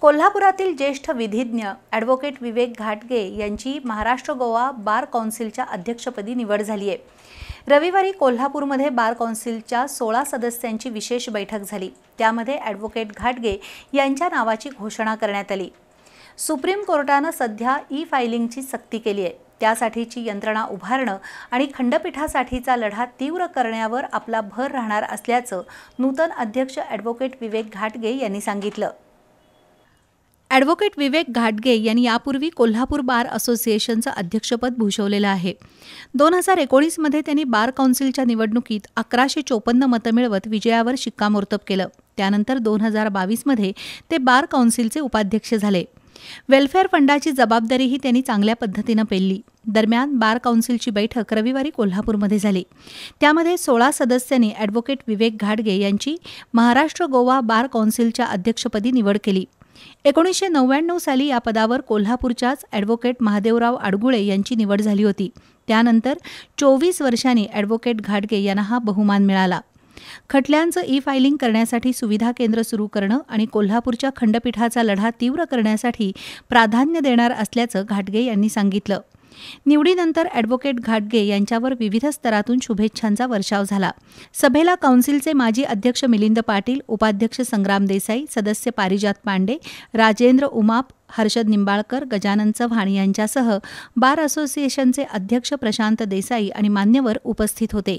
कोल्हापुरातील ज्येष्ठ विधिज्ञ ॲडव्होकेट विवेक घाटगे यांची महाराष्ट्र गोवा बार कौन्सिलच्या अध्यक्षपदी निवड झाली आहे रविवारी कोल्हापूरमध्ये बार कौन्सिलच्या सोळा सदस्यांची विशेष बैठक झाली त्यामध्ये ॲडव्होकेट घाटगे यांच्या नावाची घोषणा करण्यात आली सुप्रीम कोर्टानं सध्या ई फायलिंगची सक्ती केली आहे त्यासाठीची यंत्रणा उभारणं आणि खंडपीठासाठीचा लढा तीव्र करण्यावर आपला भर राहणार असल्याचं नूतन अध्यक्ष ॲडव्होकेट विवेक घाटगे यांनी सांगितलं ॲडव्होकेट विवेक घाटगे यांनी यापूर्वी कोल्हापूर बार असोसिएशनचं अध्यक्षपद भूषवलेलं आहे दोन हजार एकोणीसमध्ये त्यांनी बार काउन्सिलच्या निवडणुकीत अकराशे चोपन्न मतं मिळवत विजयावर शिक्कामोर्तब केलं त्यानंतर दोन हजार बावीसमध्ये ते बार काउन्सिलचे उपाध्यक्ष झाले वेलफेअर फंडाची जबाबदारीही त्यांनी चांगल्या पद्धतीनं पेलली दरम्यान बार काउन्सिलची बैठक रविवारी कोल्हापूरमध्ये झाली त्यामध्ये सोळा सदस्यांनी ॲडव्होकेट विवेक घाटगे यांची महाराष्ट्र गोवा बार काउन्सिलच्या अध्यक्षपदी निवड केली एकोणीसशे नव्याण्णव साली या पदावर कोल्हापूरच्याच ॲडव्होकेट महादेवराव आडगुळे यांची निवड झाली होती त्यानंतर चोवीस वर्षांनी ॲडव्होकेट घाटगे यांना हा बहुमान मिळाला खटल्यांचं ई फायलिंग करण्यासाठी सुविधा केंद्र सुरू करणं आणि कोल्हापूरच्या खंडपीठाचा लढा तीव्र करण्यासाठी प्राधान्य देणार असल्याचं घाटगे यांनी सांगितलं निवडीनंतर ॲडव्होकेट घाटगे यांच्यावर विविध स्तरातून शुभेच्छांचा वर्षाव झाला सभेला काउन्सिलचे माजी अध्यक्ष मिलिंद पाटील उपाध्यक्ष संग्राम देसाई सदस्य पारिजात पांडे राजेंद्र उमाप हर्षद निंबाळकर गजानन चव्हाण यांच्यासह बार असोसिएशनचे अध्यक्ष प्रशांत देसाई आणि मान्यवर उपस्थित होते